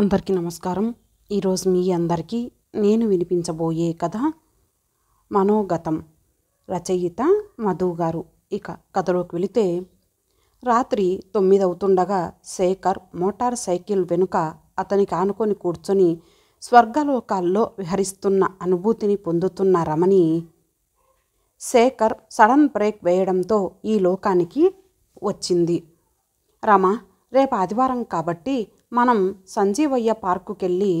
అందరికీ నమస్కారం ఈరోజు మీ అందరికీ నేను వినిపించబోయే కథ మనోగతం రచయిత మధు గారు ఇక కథలోకి వెళితే రాత్రి తొమ్మిది అవుతుండగా శేఖర్ మోటార్ సైకిల్ వెనుక అతనికి ఆనుకొని కూర్చొని స్వర్గలోకాల్లో విహరిస్తున్న అనుభూతిని పొందుతున్న రమణి శేఖర్ సడన్ బ్రేక్ వేయడంతో ఈ లోకానికి వచ్చింది రమ రేపు ఆదివారం కాబట్టి మనం సంజీవయ్య పార్కుకెళ్ళి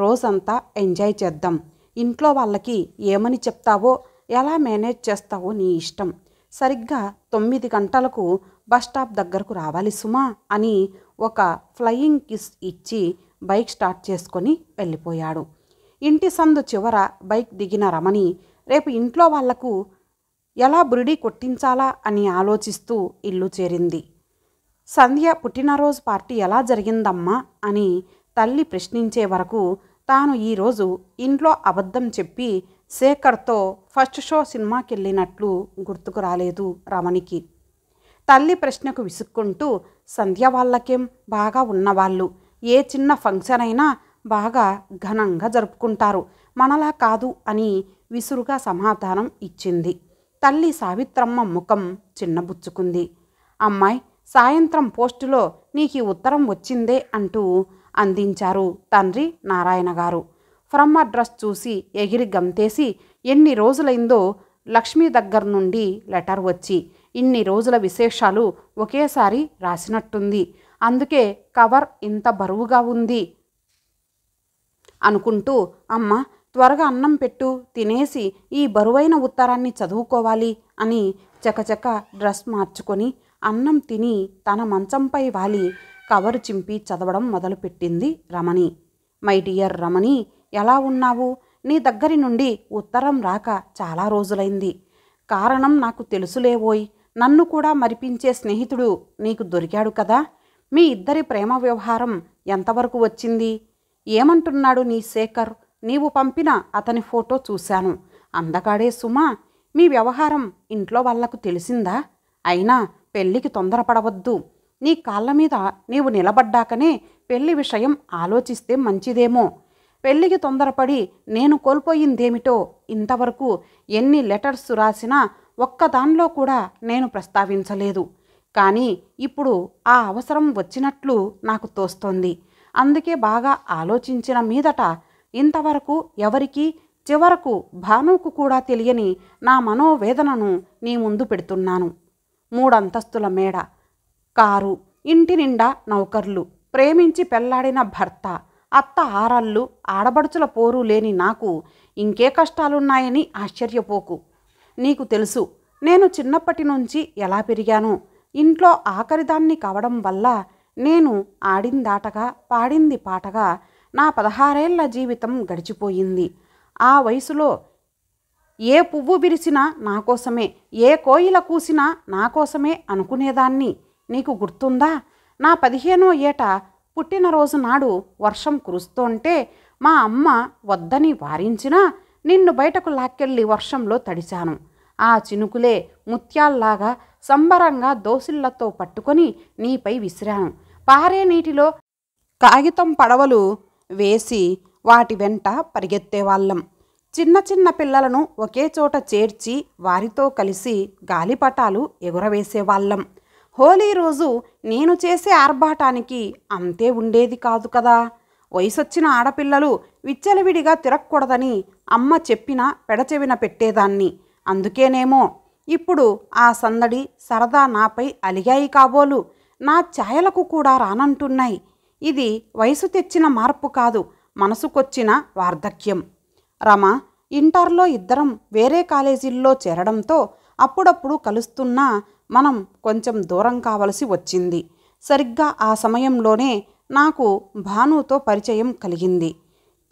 రోజంతా ఎంజాయ్ చేద్దాం ఇంట్లో వాళ్ళకి ఏమని చెప్తావో ఎలా మేనేజ్ చేస్తావో నీ ఇష్టం సరిగ్గా తొమ్మిది గంటలకు బస్ స్టాప్ దగ్గరకు రావాలి సుమా అని ఒక ఫ్లయింగ్ కిస్ ఇచ్చి బైక్ స్టార్ట్ చేసుకొని వెళ్ళిపోయాడు ఇంటి సందు చివర బైక్ దిగిన రమణి రేపు ఇంట్లో వాళ్లకు ఎలా బ్రిడీ కొట్టించాలా అని ఆలోచిస్తూ ఇల్లు చేరింది సంధ్య పుట్టినరోజు పార్టీ ఎలా జరిగిందమ్మా అని తల్లి ప్రశ్నించే వరకు తాను ఈరోజు ఇంట్లో అబద్ధం చెప్పి శేఖర్తో ఫస్ట్ షో సినిమాకి వెళ్ళినట్లు గుర్తుకు రాలేదు రమణికి తల్లి ప్రశ్నకు విసుక్కుంటూ సంధ్య వాళ్ళకేం బాగా ఉన్నవాళ్ళు ఏ చిన్న ఫంక్షన్ అయినా బాగా ఘనంగా జరుపుకుంటారు మనలా కాదు అని విసురుగా సమాధానం ఇచ్చింది తల్లి సావిత్రమ్మ ముఖం చిన్నబుచ్చుకుంది అమ్మాయి సాయంత్రం పోస్టులో నీకు ఉత్తరం వచ్చిందే అంటూ అందించారు తండ్రి నారాయణ గారు ఫ్రమ్ అడ్రస్ చూసి ఎగిరి గంతేసి ఎన్ని రోజులైందో లక్ష్మి దగ్గర నుండి లెటర్ వచ్చి ఇన్ని రోజుల విశేషాలు ఒకేసారి రాసినట్టుంది అందుకే కవర్ ఇంత బరువుగా ఉంది అనుకుంటూ అమ్మ త్వరగా అన్నం పెట్టు తినేసి ఈ బరువైన ఉత్తరాన్ని చదువుకోవాలి అని చకచక డ్రెస్ మార్చుకొని అన్నం తిని తన మంచంపై వాలి కవరు చింపి చదవడం మొదలుపెట్టింది రమణి మై డియర్ రమణి ఎలా ఉన్నావు నీ దగ్గరి నుండి ఉత్తరం రాక చాలా రోజులైంది కారణం నాకు తెలుసులేవోయ్ నన్ను కూడా మరిపించే స్నేహితుడు నీకు దొరికాడు కదా మీ ఇద్దరి ప్రేమ వ్యవహారం ఎంతవరకు వచ్చింది ఏమంటున్నాడు నీ శేఖర్ నీవు పంపిన అతని ఫోటో చూశాను అందగాడే సుమా మీ వ్యవహారం ఇంట్లో వాళ్లకు తెలిసిందా అయినా పెళ్ళికి తొందరపడవద్దు నీ కాళ్ళ మీద నీవు నిలబడ్డాకనే పెళ్లి విషయం ఆలోచిస్తే మంచిదేమో పెళ్లికి తొందరపడి నేను కోల్పోయిందేమిటో ఇంతవరకు ఎన్ని లెటర్స్ రాసినా ఒక్కదానిలో కూడా నేను ప్రస్తావించలేదు కానీ ఇప్పుడు ఆ అవసరం వచ్చినట్లు నాకు తోస్తోంది అందుకే బాగా ఆలోచించిన మీదట ఇంతవరకు ఎవరికి చివరకు భానుకు కూడా తెలియని నా మనోవేదనను నీ ముందు పెడుతున్నాను మూడంతస్తుల మేడ కారు ఇంటి నిండా నౌకర్లు ప్రేమించి పెళ్లాడిన భర్త అత్త ఆరళ్ళు ఆడబడుచుల పోరు లేని నాకు ఇంకే కష్టాలున్నాయని ఆశ్చర్యపోకు నీకు తెలుసు నేను చిన్నప్పటి నుంచి ఎలా పెరిగాను ఇంట్లో ఆఖరిదాన్ని కావడం వల్ల నేను ఆడిందాటగా పాడింది పాటగా నా పదహారేళ్ల జీవితం గడిచిపోయింది ఆ వయసులో ఏ పువ్వు విరిసినా నా కోసమే ఏ కోయిల కూసినా నా కోసమే అనుకునేదాన్ని నీకు గుర్తుందా నా పదిహేనో ఏట పుట్టినరోజు నాడు వర్షం కురుస్తుంటే మా అమ్మ వద్దని వారించినా నిన్ను బయటకు లాక్కెళ్ళి వర్షంలో తడిచాను ఆ చినుకులే ముత్యాల్లాగా సంబరంగా దోసిళ్లతో పట్టుకొని నీపై విసిరాను పారే నీటిలో కాగితం పడవలు వేసి వాటి వెంట పరిగెత్తేవాళ్ళం చిన్న చిన్న పిల్లలను ఒకే చోట చేర్చి వారితో కలిసి గాలిపటాలు ఎగురవేసేవాళ్ళం హోలీ రోజు నేను చేసే ఆర్భాటానికి అంతే ఉండేది కాదు కదా వయసొచ్చిన ఆడపిల్లలు విచ్చలవిడిగా తిరగకూడదని అమ్మ చెప్పిన పెడచెవిన పెట్టేదాన్ని అందుకేనేమో ఇప్పుడు ఆ సందడి సరదా నాపై అలిగాయి కాబోలు నా ఛాయలకు కూడా రానంటున్నాయి ఇది వయసు తెచ్చిన మార్పు కాదు మనసుకొచ్చిన వార్ధక్యం రమ ఇంటర్లో ఇద్దరం వేరే కాలేజీల్లో చేరడంతో అప్పుడప్పుడు కలుస్తున్నా మనం కొంచెం దూరం కావలసి వచ్చింది సరిగ్గా ఆ సమయంలోనే నాకు భానుతో పరిచయం కలిగింది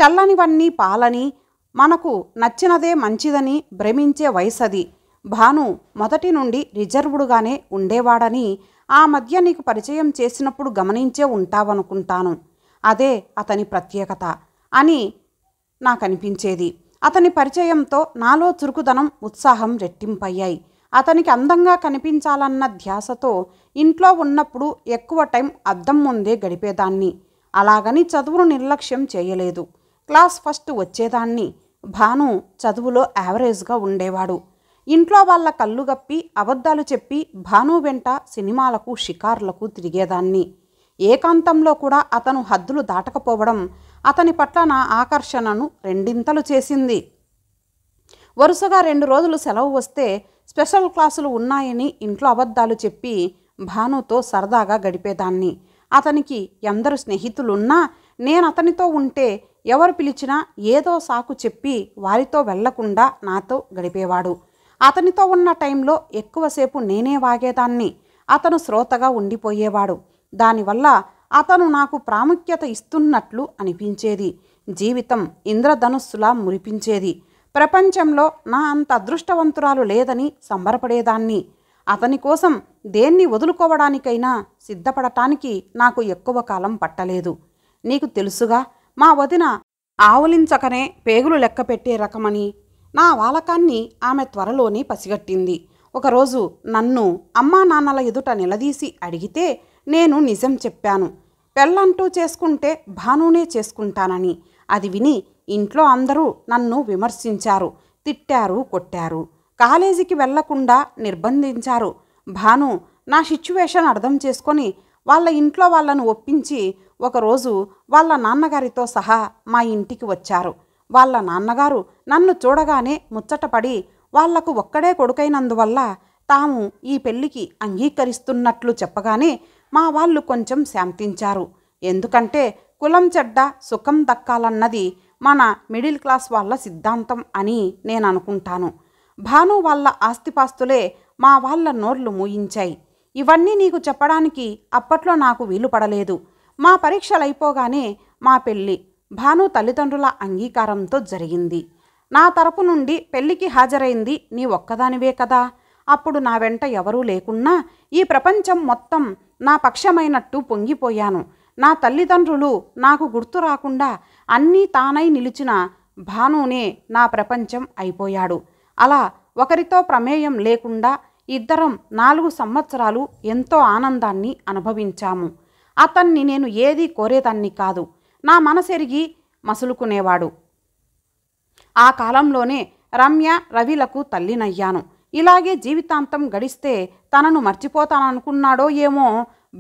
తెల్లనివన్నీ పాలని మనకు నచ్చినదే మంచిదని భ్రమించే వయసది భాను మొదటి నుండి రిజర్వ్డ్గానే ఉండేవాడని ఆ మధ్య నీకు పరిచయం చేసినప్పుడు గమనించే ఉంటావనుకుంటాను అదే అతని ప్రత్యేకత అని నాకు అనిపించేది అతని పరిచయంతో నాలో చురుకుదనం ఉత్సాహం రెట్టింపయ్యాయి అతనికి అందంగా కనిపించాలన్న ధ్యాసతో ఇంట్లో ఉన్నప్పుడు ఎక్కువ టైం అద్దం ముందే గడిపేదాన్ని అలాగని చదువును నిర్లక్ష్యం చేయలేదు క్లాస్ ఫస్ట్ వచ్చేదాన్ని భాను చదువులో యావరేజ్గా ఉండేవాడు ఇంట్లో వాళ్ళ కళ్ళు గప్పి అబద్ధాలు చెప్పి భాను వెంట సినిమాలకు షికార్లకు తిరిగేదాన్ని ఏకాంతంలో కూడా అతను హద్దులు దాటకపోవడం అతని పట్ల నా ఆకర్షణను రెండింతలు చేసింది వరుసగా రెండు రోజులు సెలవు వస్తే స్పెషల్ క్లాసులు ఉన్నాయని ఇంట్లో అబద్ధాలు చెప్పి భానుతో సరదాగా గడిపేదాన్ని అతనికి ఎందరు స్నేహితులున్నా నేను అతనితో ఉంటే ఎవరు పిలిచినా ఏదో సాకు చెప్పి వారితో వెళ్లకుండా నాతో గడిపేవాడు అతనితో ఉన్న టైంలో ఎక్కువసేపు నేనే వాగేదాన్ని అతను శ్రోతగా ఉండిపోయేవాడు దానివల్ల అతను నాకు ప్రాముఖ్యత ఇస్తున్నట్లు అనిపించేది జీవితం ఇంద్రధనుస్సులా మురిపించేది ప్రపంచంలో నా అంత అదృష్టవంతురాలు లేదని సంబరపడేదాన్ని అతని కోసం దేన్ని వదులుకోవడానికైనా సిద్ధపడటానికి నాకు ఎక్కువ కాలం పట్టలేదు నీకు తెలుసుగా మా వదిన ఆవలించకనే పేగులు లెక్కపెట్టే రకమని నా వాలకాన్ని ఆమె త్వరలోనే పసిగట్టింది ఒకరోజు నన్ను అమ్మా నాన్నల ఎదుట నిలదీసి అడిగితే నేను నిజం చెప్పాను పెళ్ళంటూ చేసుకుంటే భానునే చేసుకుంటానని అది విని ఇంట్లో అందరూ నన్ను విమర్శించారు తిట్టారు కొట్టారు కాలేజీకి వెళ్లకుండా నిర్బంధించారు భాను నా సిచ్యువేషన్ అర్థం చేసుకొని వాళ్ళ ఇంట్లో వాళ్ళను ఒప్పించి ఒకరోజు వాళ్ళ నాన్నగారితో సహా మా ఇంటికి వచ్చారు వాళ్ళ నాన్నగారు నన్ను చూడగానే ముచ్చటపడి వాళ్లకు ఒక్కడే కొడుకైనందువల్ల తాము ఈ పెళ్లికి అంగీకరిస్తున్నట్లు చెప్పగానే మా వాళ్ళు కొంచెం శాంతించారు ఎందుకంటే కులం చెడ్డ సుఖం దక్కాలన్నది మన మిడిల్ క్లాస్ వాళ్ళ సిద్ధాంతం అని నేను అనుకుంటాను భాను వాళ్ళ ఆస్తిపాస్తులే మా వాళ్ళ నోర్లు మూయించాయి ఇవన్నీ నీకు చెప్పడానికి అప్పట్లో నాకు వీలు పడలేదు మా పరీక్షలైపోగానే మా పెళ్ళి భాను తల్లిదండ్రుల అంగీకారంతో జరిగింది నా తరపు నుండి పెళ్లికి హాజరైంది నీ ఒక్కదానివే కదా అప్పుడు నా వెంట ఎవరూ లేకున్నా ఈ ప్రపంచం మొత్తం నా పక్షమైనట్టు పొంగిపోయాను నా తల్లిదండ్రులు నాకు గుర్తు రాకుండా అన్నీ తానై నిలిచిన భానునే నా ప్రపంచం అయిపోయాడు అలా ఒకరితో ప్రమేయం లేకుండా ఇద్దరం నాలుగు సంవత్సరాలు ఎంతో ఆనందాన్ని అనుభవించాము అతన్ని నేను ఏది కోరేదాన్ని కాదు నా మనసెరిగి మసులుకునేవాడు ఆ కాలంలోనే రమ్య రవిలకు తల్లినయ్యాను ఇలాగే జీవితాంతం గడిస్తే తనను మర్చిపోతాననుకున్నాడో ఏమో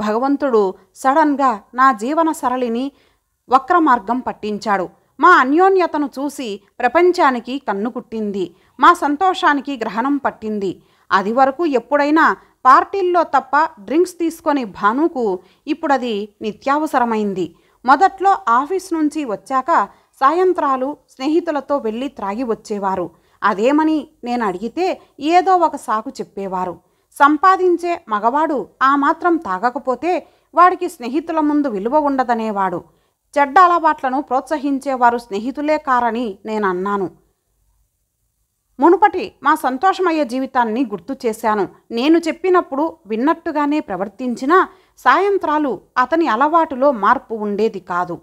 భగవంతుడు సడన్గా నా జీవన సరళిని వక్ర మార్గం పట్టించాడు మా అన్యోన్యతను చూసి ప్రపంచానికి కన్ను కుట్టింది మా సంతోషానికి గ్రహణం పట్టింది అది వరకు ఎప్పుడైనా పార్టీల్లో తప్ప డ్రింక్స్ తీసుకొని భానుకు ఇప్పుడది నిత్యావసరమైంది మొదట్లో ఆఫీస్ నుంచి వచ్చాక సాయంత్రాలు స్నేహితులతో వెళ్ళి త్రాగి వచ్చేవారు అదేమని నేను అడిగితే ఏదో ఒక సాకు చెప్పేవారు సంపాదించే మగవాడు ఆ మాత్రం తాగకపోతే వాడికి స్నేహితుల ముందు విలువ ఉండదనేవాడు చెడ్డ అలవాట్లను ప్రోత్సహించేవారు స్నేహితులే కారని నేను అన్నాను మునుపటి మా సంతోషమయ్యే జీవితాన్ని గుర్తు చేశాను నేను చెప్పినప్పుడు విన్నట్టుగానే ప్రవర్తించినా సాయంత్రాలు అతని అలవాటులో మార్పు ఉండేది కాదు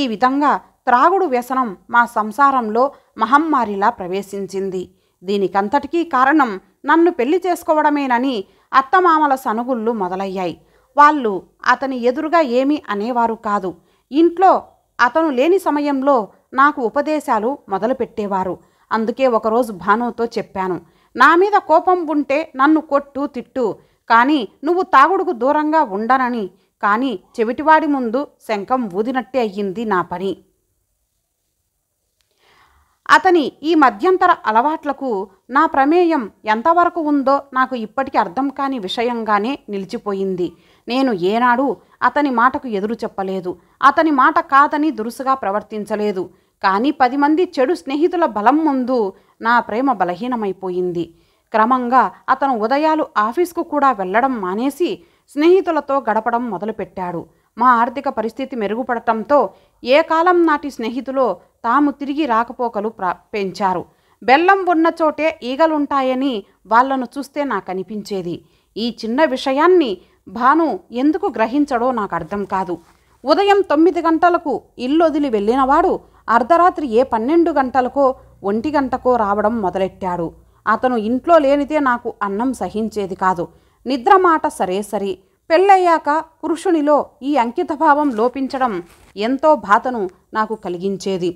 ఈ విధంగా త్రాగుడు వ్యసనం మా సంసారంలో మహమ్మారిలా ప్రవేశించింది దీనికంతటికీ కారణం నన్ను పెళ్లి చేసుకోవడమేనని అత్తమామల సనుగుళ్ళు మొదలయ్యాయి వాళ్ళు అతని ఎదురుగా ఏమీ అనేవారు కాదు ఇంట్లో అతను లేని సమయంలో నాకు ఉపదేశాలు మొదలుపెట్టేవారు అందుకే ఒకరోజు భానుతో చెప్పాను నా మీద కోపం ఉంటే నన్ను కొట్టు తిట్టు కానీ నువ్వు తాగుడుకు దూరంగా ఉండనని కానీ చెవిటివాడి ముందు శంఖం ఊదినట్టే అయ్యింది నా పని అతని ఈ మధ్యంతర అలవాట్లకు నా ప్రమేయం ఎంతవరకు ఉందో నాకు ఇప్పటికీ అర్థం కాని విషయంగానే నిలిచిపోయింది నేను ఏనాడు అతని మాటకు ఎదురు చెప్పలేదు అతని మాట కాదని దురుసుగా ప్రవర్తించలేదు కానీ పది మంది చెడు స్నేహితుల బలం ముందు నా ప్రేమ బలహీనమైపోయింది క్రమంగా అతను ఉదయాలు ఆఫీస్కు కూడా వెళ్ళడం మానేసి స్నేహితులతో గడపడం మొదలుపెట్టాడు మా ఆర్థిక పరిస్థితి మెరుగుపడటంతో ఏ కాలం నాటి స్నేహితులో తాము తిరిగి రాకపోకలు పెంచారు బెల్లం ఉన్న చోటే ఈగలుంటాయని వాళ్లను చూస్తే నాకు అనిపించేది ఈ చిన్న విషయాన్ని భాను ఎందుకు గ్రహించడో నాకు అర్థం కాదు ఉదయం తొమ్మిది గంటలకు ఇల్లు వదిలి వెళ్ళినవాడు అర్ధరాత్రి ఏ పన్నెండు గంటలకో ఒంటి గంటకో రావడం మొదలెట్టాడు అతను ఇంట్లో లేనితే నాకు అన్నం సహించేది కాదు నిద్ర మాట సరే సరి పెళ్ళయ్యాక పురుషునిలో ఈ అంకితభావం లోపించడం ఎంతో బాధను నాకు కలిగించేది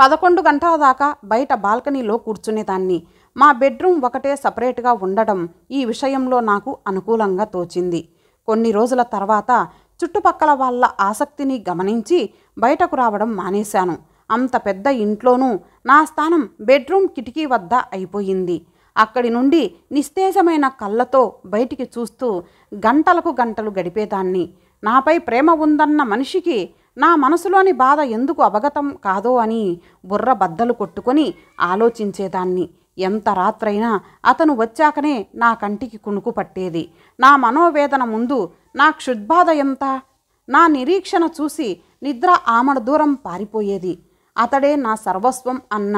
పదకొండు గంటల దాకా బయట బాల్కనీలో కూర్చునేదాన్ని మా బెడ్రూమ్ ఒకటే సపరేట్గా ఉండడం ఈ విషయంలో నాకు అనుకూలంగా తోచింది కొన్ని రోజుల తర్వాత చుట్టుపక్కల వాళ్ళ ఆసక్తిని గమనించి బయటకు రావడం మానేశాను అంత పెద్ద ఇంట్లోనూ నా స్థానం బెడ్రూమ్ కిటికీ వద్ద అయిపోయింది అక్కడి నుండి నిస్తేజమైన కళ్ళతో బయటికి చూస్తూ గంటలకు గంటలు గడిపేదాన్ని నాపై ప్రేమ ఉందన్న మనిషికి నా మనసులోని బాధ ఎందుకు అవగతం కాదో అని బుర్ర బద్దలు కొట్టుకొని ఆలోచించేదాన్ని ఎంత రాత్రైనా అతను వచ్చాకనే నా కంటికి కునుకు పట్టేది నా మనోవేదన ముందు నా క్షుద్బాధ ఎంత నా నిరీక్షణ చూసి నిద్ర ఆమడ దూరం పారిపోయేది అతడే నా సర్వస్వం అన్న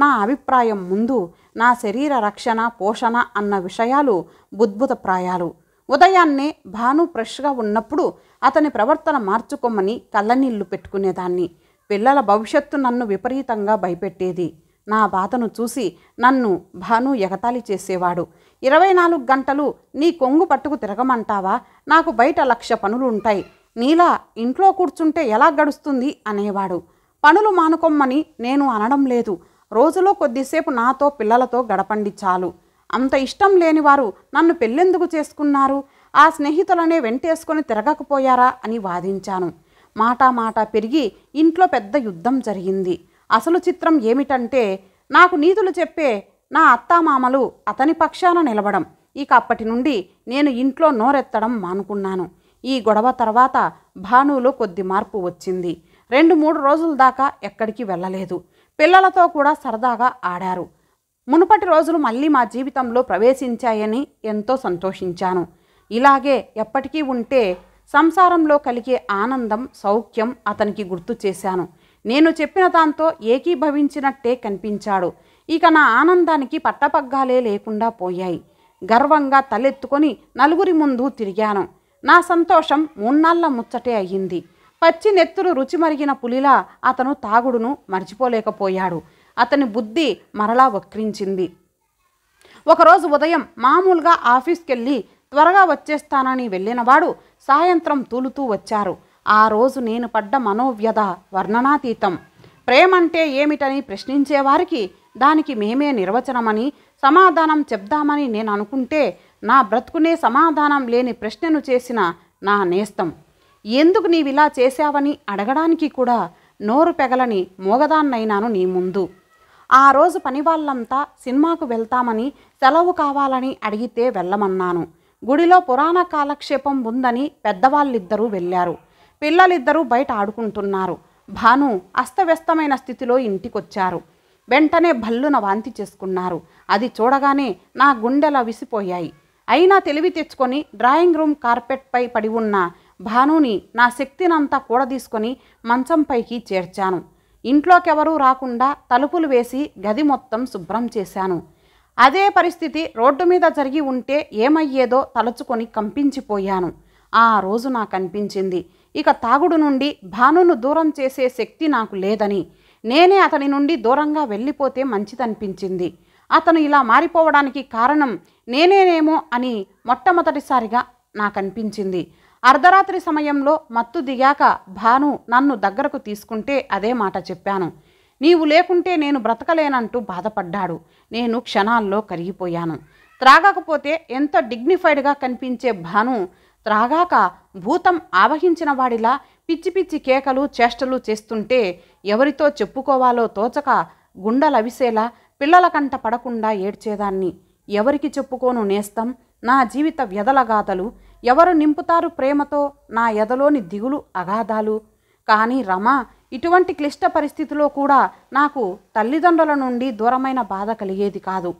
నా అభిప్రాయం ముందు నా శరీర రక్షణ పోషణ అన్న విషయాలు బుద్భుతప్రాయాలు ఉదయాన్నే భాను ఫ్రెష్గా ఉన్నప్పుడు అతని ప్రవర్తన మార్చుకోమని కళ్ళనీళ్లు పెట్టుకునేదాన్ని పిల్లల భవిష్యత్తు నన్ను విపరీతంగా భయపెట్టేది నా బాధను చూసి నన్ను భాను ఎగతాళి చేసేవాడు ఇరవై నాలుగు గంటలు నీ కొంగు పట్టుకు తిరగమంటావా నాకు బయట లక్ష పనులు ఉంటాయి నీలా ఇంట్లో కూర్చుంటే ఎలా గడుస్తుంది అనేవాడు పనులు మానుకొమ్మని నేను అనడం లేదు రోజులో కొద్దిసేపు నాతో పిల్లలతో గడపండి చాలు అంత ఇష్టం లేనివారు నన్ను పెళ్ళెందుకు చేసుకున్నారు ఆ స్నేహితులనే వెంటేసుకొని తిరగకపోయారా అని వాదించాను మాటా మాట పెరిగి ఇంట్లో పెద్ద యుద్ధం జరిగింది అసలు చిత్రం ఏమిటంటే నాకు నీతులు చెప్పే నా అత్తామామలు అతని పక్షాన నిలబడం ఇక అప్పటి నుండి నేను ఇంట్లో నోరెత్తడం మానుకున్నాను ఈ గొడవ తర్వాత భానులో కొద్ది మార్పు వచ్చింది రెండు మూడు రోజుల దాకా ఎక్కడికి వెళ్ళలేదు పిల్లలతో కూడా సరదాగా ఆడారు మునుపటి రోజులు మళ్ళీ మా జీవితంలో ప్రవేశించాయని ఎంతో సంతోషించాను ఇలాగే ఎప్పటికీ ఉంటే సంసారంలో కలిగే ఆనందం సౌఖ్యం అతనికి గుర్తు చేశాను నేను చెప్పిన దాంతో ఏకీభవించినట్టే కనిపించాడు ఇక నా ఆనందానికి పట్టపగ్గాలే లేకుండా పోయాయి గర్వంగా తలెత్తుకొని నలుగురి ముందు తిరిగాను నా సంతోషం మూన్నాళ్ళ ముచ్చటే అయ్యింది పచ్చి నెత్తురు రుచిమరిగిన పులిలా అతను తాగుడును మర్చిపోలేకపోయాడు అతని బుద్ధి మరలా వక్రించింది ఒకరోజు ఉదయం మామూలుగా ఆఫీస్కెళ్ళి త్వరగా వచ్చేస్తానని వెళ్ళినవాడు సాయంత్రం తూలుతూ వచ్చారు ఆ రోజు నేను పడ్డ మనోవ్యధ వర్ణనాతీతం ప్రేమంటే ఏమిటని ప్రశ్నించేవారికి దానికి మేమే నిర్వచనమని సమాధానం చెప్దామని నేను అనుకుంటే నా బ్రతుకునే సమాధానం లేని ప్రశ్నను చేసిన నా నేస్తం ఎందుకు నీవిలా చేశావని అడగడానికి కూడా నోరు పెగలని మోగదాన్నైనాను నీ ముందు ఆ రోజు పనివాళ్ళంతా సినిమాకు వెళ్తామని సెలవు కావాలని అడిగితే వెళ్ళమన్నాను గుడిలో పురాణ కాలక్షేపం ఉందని పెద్దవాళ్ళిద్దరూ వెళ్ళారు పిల్లలిద్దరూ బయట ఆడుకుంటున్నారు భాను అస్తవ్యస్తమైన స్థితిలో ఇంటికొచ్చారు వెంటనే భల్లున వాంతి చేసుకున్నారు అది చూడగానే నా గుండెల విసిపోయాయి అయినా తెలివి తెచ్చుకొని డ్రాయింగ్ రూమ్ కార్పెట్పై పడి ఉన్న భానుని నా శక్తినంతా కూడదీసుకొని మంచంపైకి చేర్చాను ఇంట్లోకెవరూ రాకుండా తలుపులు వేసి గది మొత్తం శుభ్రం చేశాను అదే పరిస్థితి రోడ్డు మీద జరిగి ఉంటే ఏమయ్యేదో తలచుకొని కంపించిపోయాను ఆ రోజు నాకు అనిపించింది ఇక తాగుడు నుండి భానును దూరం చేసే శక్తి నాకు లేదని నేనే అతని నుండి దూరంగా వెళ్ళిపోతే మంచిదనిపించింది అతను ఇలా మారిపోవడానికి కారణం నేనేనేమో అని మొట్టమొదటిసారిగా నాకు అనిపించింది అర్ధరాత్రి సమయంలో మత్తు దిగాక భాను నన్ను దగ్గరకు తీసుకుంటే అదే మాట చెప్పాను నీవు లేకుంటే నేను బ్రతకలేనంటూ బాధపడ్డాడు నేను క్షణాల్లో కరిగిపోయాను త్రాగకపోతే ఎంత డిగ్నిఫైడ్గా కనిపించే భాను త్రాగాక భూతం ఆవహించిన వాడిలా పిచ్చి పిచ్చి కేకలు చేష్టలు చేస్తుంటే ఎవరితో చెప్పుకోవాలో తోచక గుండెలవిసేలా పిల్లల కంట పడకుండా ఏడ్చేదాన్ని ఎవరికి చెప్పుకోను నేస్తం నా జీవిత వ్యధలగాథలు ఎవరు నింపుతారు ప్రేమతో నా ఎదలోని దిగులు అగాధాలు కానీ రమా ఇటువంటి క్లిష్ట పరిస్థితిలో కూడా నాకు తల్లిదండ్రుల నుండి దూరమైన బాధ కలిగేది కాదు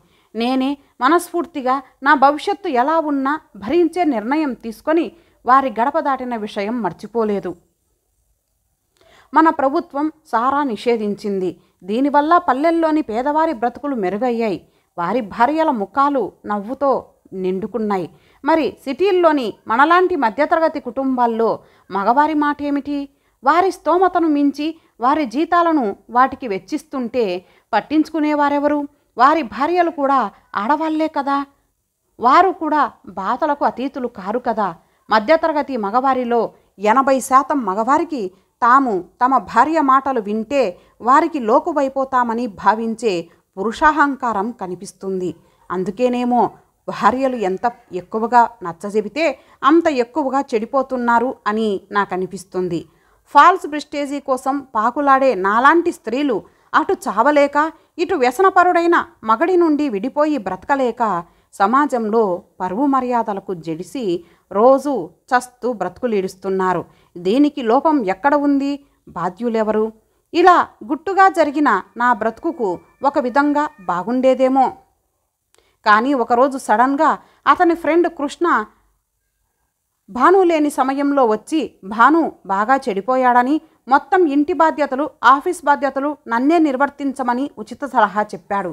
నేనే మనస్ఫూర్తిగా నా భవిష్యత్తు ఎలా ఉన్నా భరించే నిర్ణయం తీసుకొని వారి గడప దాటిన విషయం మర్చిపోలేదు మన ప్రభుత్వం సారా నిషేధించింది దీనివల్ల పల్లెల్లోని పేదవారి బ్రతుకులు మెరుగయ్యాయి వారి భార్యల ముఖాలు నవ్వుతో నిండుకున్నాయి మరి సిటీల్లోని మనలాంటి మధ్యతరగతి కుటుంబాల్లో మగవారి మాట ఏమిటి వారి స్తోమతను మించి వారి జీతాలను వాటికి వెచ్చిస్తుంటే పట్టించుకునేవారెవరు వారి భార్యలు కూడా ఆడవాళ్లే కదా వారు కూడా బాతలకు అతీతులు కారు కదా మధ్యతరగతి మగవారిలో ఎనభై శాతం మగవారికి తాము తమ భార్య మాటలు వింటే వారికి లోకువైపోతామని భావించే పురుషాహంకారం కనిపిస్తుంది అందుకేనేమో భార్యలు ఎంత ఎక్కువగా నచ్చజెబితే అంత ఎక్కువగా చెడిపోతున్నారు అని నాకు అనిపిస్తుంది ఫాల్స్ ప్రిస్టేజీ కోసం పాకులాడే నాలాంటి స్త్రీలు అటు చావలేక ఇటు వ్యసనపరుడైన మగడి నుండి విడిపోయి బ్రతకలేక సమాజంలో పరువు మర్యాదలకు జడిసి రోజు చస్తూ బ్రతుకులీడుస్తున్నారు దీనికి లోపం ఎక్కడ ఉంది బాధ్యులెవరు ఇలా గుట్టుగా జరిగిన నా బ్రతుకుకు ఒక విధంగా బాగుండేదేమో కానీ ఒకరోజు సడన్గా అతని ఫ్రెండ్ కృష్ణ భాను లేని సమయంలో వచ్చి భాను బాగా చెడిపోయాడని మొత్తం ఇంటి బాధ్యతలు ఆఫీస్ బాధ్యతలు నన్నే నిర్వర్తించమని ఉచిత సలహా చెప్పాడు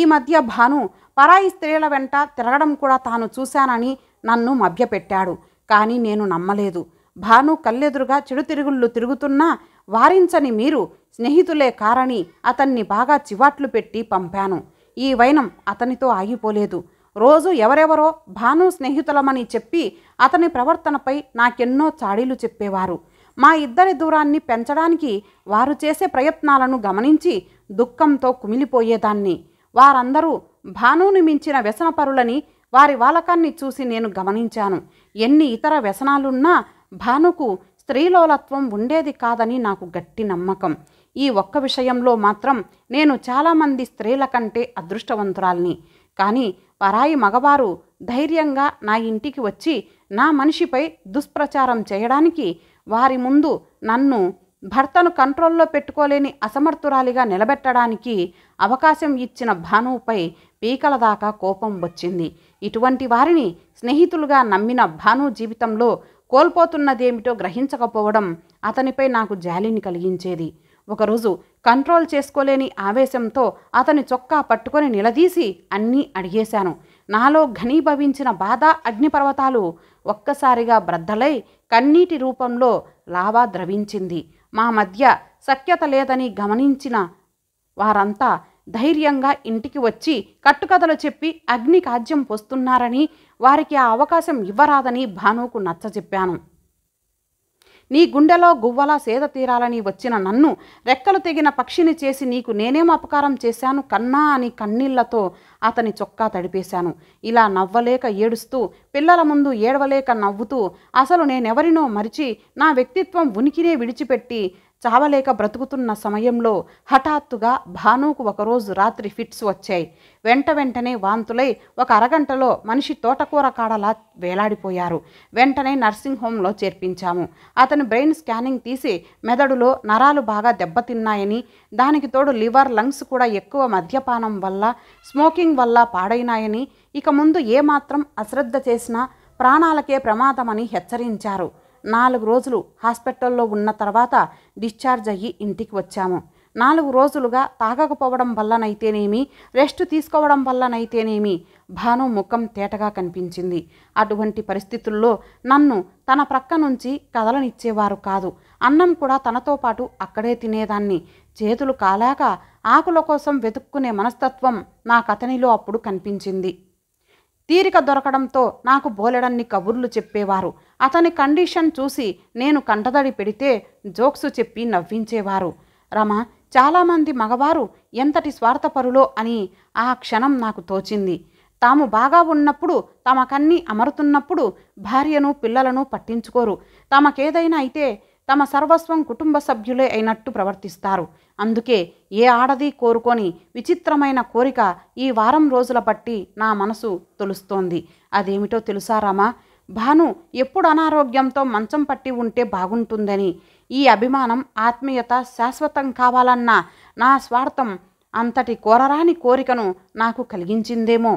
ఈ మధ్య భాను పరాయి స్త్రీల వెంట తిరగడం కూడా తాను చూశానని నన్ను మభ్యపెట్టాడు కానీ నేను నమ్మలేదు భాను కళ్ళెదురుగా చెడు తిరుగుళ్ళు తిరుగుతున్నా వారించని మీరు స్నేహితులే కారని అతన్ని బాగా చివాట్లు పెట్టి పంపాను ఈ వైనం అతనితో ఆగిపోలేదు రోజు ఎవరెవరో భాను స్నేహితులమని చెప్పి అతని ప్రవర్తనపై నాకెన్నో చాడీలు చెప్పేవారు మా ఇద్దరి దూరాన్ని పెంచడానికి వారు చేసే ప్రయత్నాలను గమనించి దుఃఖంతో కుమిలిపోయేదాన్ని వారందరూ భానుని మించిన వ్యసనపరులని వారి వాలకాన్ని చూసి నేను గమనించాను ఎన్ని ఇతర వ్యసనాలున్నా భానుకు స్త్రీలోలత్వం ఉండేది కాదని నాకు గట్టి నమ్మకం ఈ ఒక్క విషయంలో మాత్రం నేను చాలామంది స్త్రీల కంటే అదృష్టవంతురాల్ని కానీ పరాయి మగవారు ధైర్యంగా నా ఇంటికి వచ్చి నా మనిషిపై దుష్ప్రచారం చేయడానికి వారి ముందు నన్ను భర్తను కంట్రోల్లో పెట్టుకోలేని అసమర్థురాలిగా నిలబెట్టడానికి అవకాశం ఇచ్చిన భానుపై పీకల దాకా కోపం వచ్చింది ఇటువంటి వారిని స్నేహితులుగా నమ్మిన భాను జీవితంలో కోల్పోతున్నదేమిటో గ్రహించకపోవడం అతనిపై నాకు జాలిని కలిగించేది ఒకరోజు కంట్రోల్ చేసుకోలేని ఆవేశంతో అతని చొక్కా పట్టుకొని నిలదీసి అన్నీ అడిగేశాను నాలో ఘనీభవించిన బాధ అగ్నిపర్వతాలు ఒక్కసారిగా బ్రద్దలై కన్నీటి రూపంలో లావా ద్రవించింది మా మధ్య సఖ్యత లేదని గమనించిన వారంతా ధైర్యంగా ఇంటికి వచ్చి కట్టుకథలు చెప్పి అగ్ని కాజ్యం పోస్తున్నారని వారికి ఆ అవకాశం ఇవ్వరాదని భానుకు నచ్చజెప్పాను నీ గుండెలో గువ్వలా సేద తీరాలని వచ్చిన నన్ను రెక్కలు తెగిన పక్షిని చేసి నీకు నేనేం అపకారం చేశాను కన్నా అని కన్నీళ్లతో అతని చొక్కా తడిపేశాను ఇలా నవ్వలేక ఏడుస్తూ పిల్లల ముందు ఏడవలేక నవ్వుతూ అసలు నేనెవరినో మరిచి నా వ్యక్తిత్వం ఉనికినే విడిచిపెట్టి చావలేక బ్రతుకుతున్న సమయంలో హఠాత్తుగా భానుకు ఒకరోజు రాత్రి ఫిట్స్ వచ్చాయి వెంట వెంటనే వాంతులై ఒక అరగంటలో మనిషి తోటకూర కాడలా వేలాడిపోయారు వెంటనే నర్సింగ్ హోంలో చేర్పించాము అతని బ్రెయిన్ స్కానింగ్ తీసి మెదడులో నరాలు బాగా దెబ్బతిన్నాయని దానికి తోడు లివర్ లంగ్స్ కూడా ఎక్కువ మద్యపానం వల్ల స్మోకింగ్ వల్ల పాడైనాయని ఇక ముందు ఏమాత్రం అశ్రద్ధ చేసినా ప్రాణాలకే ప్రమాదమని హెచ్చరించారు నాలుగు రోజులు హాస్పిటల్లో ఉన్న తర్వాత డిశ్చార్జ్ అయ్యి ఇంటికి వచ్చాము నాలుగు రోజులుగా తాగకపోవడం వల్లనైతేనేమి రెస్ట్ తీసుకోవడం వల్లనైతేనేమి భాను ముఖం తేటగా కనిపించింది అటువంటి పరిస్థితుల్లో నన్ను తన ప్రక్క నుంచి కదలనిచ్చేవారు కాదు అన్నం కూడా తనతో పాటు అక్కడే తినేదాన్ని చేతులు కాలాక ఆకుల కోసం వెతుక్కునే మనస్తత్వం నా కథనిలో అప్పుడు కనిపించింది తీరిక దొరకడంతో నాకు బోలెడన్ని కబుర్లు చెప్పేవారు అతని కండిషన్ చూసి నేను కంటదడి పెడితే జోక్సు చెప్పి నవ్వించేవారు రమ చాలామంది మగవారు ఎంతటి స్వార్థపరులో అని ఆ క్షణం నాకు తోచింది తాము బాగా ఉన్నప్పుడు తమకన్నీ అమరుతున్నప్పుడు భార్యను పిల్లలను పట్టించుకోరు తమకేదైనా అయితే తమ సర్వస్వం కుటుంబ సభ్యులే అయినట్టు ప్రవర్తిస్తారు అందుకే ఏ ఆడది కోరుకొని విచిత్రమైన కోరిక ఈ వారం రోజుల బట్టి నా మనసు తొలుస్తోంది అదేమిటో తెలుసారామా భాను ఎప్పుడు అనారోగ్యంతో మంచం పట్టి ఉంటే బాగుంటుందని ఈ అభిమానం ఆత్మీయత శాశ్వతం కావాలన్న నా స్వార్థం అంతటి కోరరాని కోరికను నాకు కలిగించిందేమో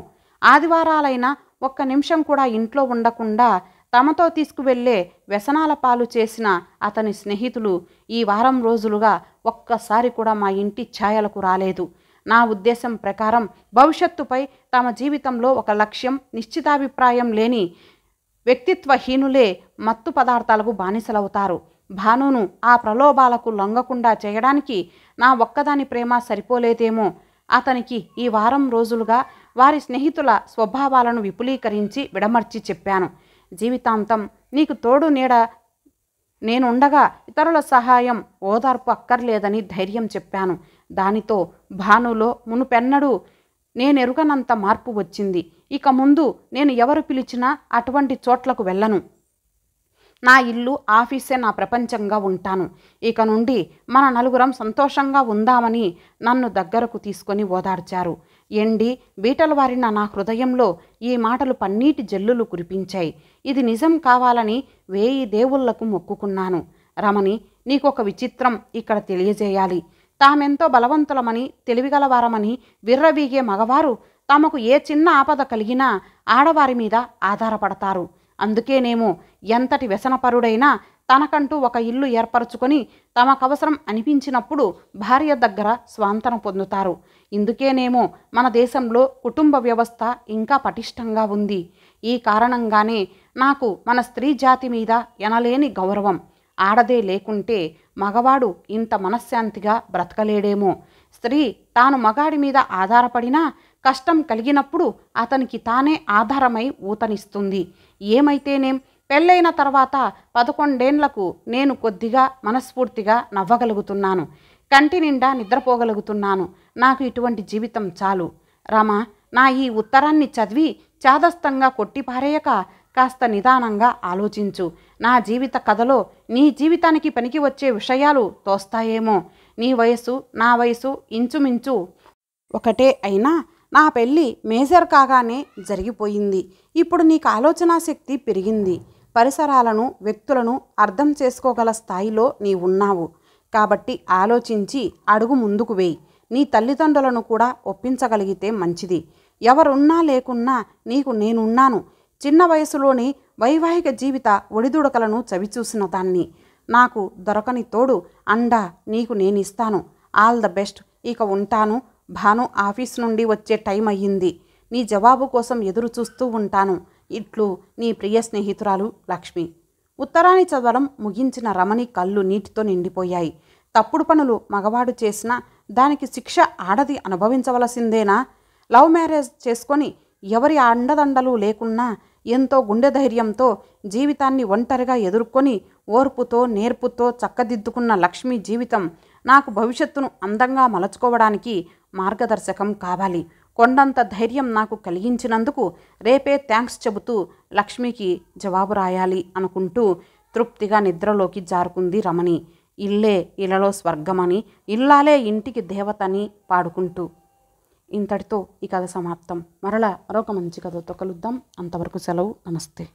ఆదివారాలైనా ఒక్క నిమిషం కూడా ఇంట్లో ఉండకుండా తమతో తీసుకువెళ్లే వ్యసనాల పాలు చేసిన అతని స్నేహితులు ఈ వారం రోజులుగా ఒక్కసారి కూడా మా ఇంటి ఛాయలకు రాలేదు నా ఉద్దేశం ప్రకారం భవిష్యత్తుపై తమ జీవితంలో ఒక లక్ష్యం నిశ్చితాభిప్రాయం లేని వ్యక్తిత్వహీనులే మత్తు పదార్థాలకు బానిసలవుతారు భానును ఆ ప్రలోభాలకు లొంగకుండా చేయడానికి నా ఒక్కదాని ప్రేమ సరిపోలేదేమో అతనికి ఈ వారం రోజులుగా వారి స్నేహితుల స్వభావాలను విపులీకరించి విడమర్చి చెప్పాను జీవితాంతం నీకు తోడు నీడ నేనుండగా ఇతరుల సహాయం ఓదార్పు అక్కర్లేదని ధైర్యం చెప్పాను దానితో భానులో మునుపెన్నడూ నేనెరుగనంత మార్పు వచ్చింది ఇక ముందు నేను ఎవరు పిలిచినా అటువంటి చోట్లకు వెళ్ళను నా ఇల్లు ఆఫీసే నా ప్రపంచంగా ఉంటాను ఇక నుండి మన నలుగురం సంతోషంగా ఉందామని నన్ను దగ్గరకు తీసుకొని ఓదార్చారు ఎండి బీటలవారిన నా హృదయంలో ఈ మాటలు పన్నీటి జల్లులు కురిపించాయి ఇది నిజం కావాలని వేయి దేవుళ్లకు మొక్కుకున్నాను రమణి నీకొక విచిత్రం ఇక్కడ తెలియజేయాలి తామెంతో బలవంతులమని తెలివిగలవారమని విర్రవీగే మగవారు తమకు ఏ చిన్న ఆపద కలిగినా ఆడవారి మీద ఆధారపడతారు అందుకేనేమో ఎంతటి వ్యసనపరుడైనా తనకంటూ ఒక ఇల్లు ఏర్పరచుకొని తమకు అవసరం అనిపించినప్పుడు భార్య దగ్గర స్వాంతన పొందుతారు ఇందుకేనేమో మన దేశంలో కుటుంబ వ్యవస్థ ఇంకా పటిష్టంగా ఉంది ఈ కారణంగానే నాకు మన స్త్రీ జాతి మీద ఎనలేని గౌరవం ఆడదే లేకుంటే మగవాడు ఇంత మనశ్శాంతిగా బ్రతకలేడేమో స్త్రీ తాను మగాడి మీద ఆధారపడినా కష్టం కలిగినప్పుడు అతనికి తానే ఆధారమై ఊతనిస్తుంది ఏమైతేనేం పెళ్ళైన తర్వాత పదకొండేండ్లకు నేను కొద్దిగా మనస్ఫూర్తిగా నవ్వగలుగుతున్నాను కంటి నిండా నిద్రపోగలుగుతున్నాను నాకు ఇటువంటి జీవితం చాలు రామా నా ఈ ఉత్తరాన్ని చదివి చాదస్తంగా కొట్టిపారేయక కాస్త నిదానంగా ఆలోచించు నా జీవిత కథలో నీ జీవితానికి పనికి వచ్చే విషయాలు తోస్తాయేమో నీ వయసు నా వయసు ఇంచుమించు ఒకటే అయినా నా పెళ్ళి మేజర్ కాగానే జరిగిపోయింది ఇప్పుడు నీకు ఆలోచనా శక్తి పెరిగింది పరిసరాలను వ్యక్తులను అర్థం చేసుకోగల స్థాయిలో నీ ఉన్నావు కాబట్టి ఆలోచించి అడుగు ముందుకు వేయి నీ తల్లిదండ్రులను కూడా ఒప్పించగలిగితే మంచిది ఎవరున్నా లేకున్నా నీకు నేనున్నాను చిన్న వయసులోని వైవాహిక జీవిత ఒడిదుడకలను చవిచూసిన దాన్ని నాకు దొరకని తోడు అండా నీకు నేనిస్తాను ఆల్ ద బెస్ట్ ఇక ఉంటాను భాను ఆఫీస్ నుండి వచ్చే టైం అయ్యింది నీ జవాబు కోసం ఎదురు చూస్తూ ఉంటాను ఇట్లు నీ ప్రియ స్నేహితురాలు లక్ష్మి ఉత్తరాన్ని చదవడం ముగించిన రమణి కళ్ళు నీటితో నిండిపోయాయి తప్పుడు పనులు మగవాడు చేసినా దానికి శిక్ష ఆడది అనుభవించవలసిందేనా లవ్ మ్యారేజ్ చేసుకొని ఎవరి అండదండలు లేకున్నా ఎంతో గుండె ధైర్యంతో జీవితాన్ని ఒంటరిగా ఎదుర్కొని ఓర్పుతో నేర్పుతో చక్కదిద్దుకున్న లక్ష్మి జీవితం నాకు భవిష్యత్తును అందంగా మలచుకోవడానికి మార్గదర్శకం కావాలి కొండంత ధైర్యం నాకు కలిగించినందుకు రేపే థ్యాంక్స్ చెబుతూ లక్ష్మికి జవాబు రాయాలి అనుకుంటూ తృప్తిగా నిద్రలోకి జారుకుంది రమణి ఇల్లే ఇళ్లలో స్వర్గమని ఇల్లాలే ఇంటికి దేవతని పాడుకుంటూ ఇంతటితో ఈ కథ సమాప్తం మరలా మరొక మంచి కథతో కలుద్దాం అంతవరకు సెలవు నమస్తే